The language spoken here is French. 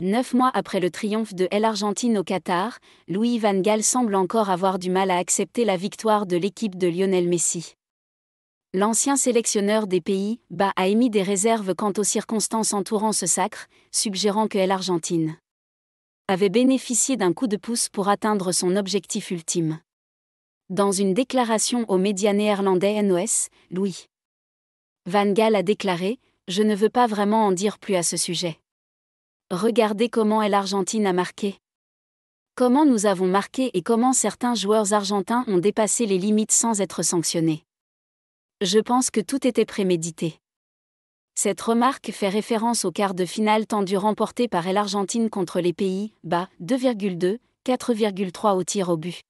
Neuf mois après le triomphe de l'Argentine au Qatar, Louis Van Gaal semble encore avoir du mal à accepter la victoire de l'équipe de Lionel Messi. L'ancien sélectionneur des pays bas a émis des réserves quant aux circonstances entourant ce sacre, suggérant que l'Argentine avait bénéficié d'un coup de pouce pour atteindre son objectif ultime. Dans une déclaration aux médias néerlandais NOS, Louis Van Gaal a déclaré Je ne veux pas vraiment en dire plus à ce sujet. Regardez comment est l'Argentine a marqué. Comment nous avons marqué et comment certains joueurs argentins ont dépassé les limites sans être sanctionnés. Je pense que tout était prémédité. Cette remarque fait référence au quart de finale tendu remporté par l'Argentine contre les Pays-Bas, 2,2, 4,3 au tir au but.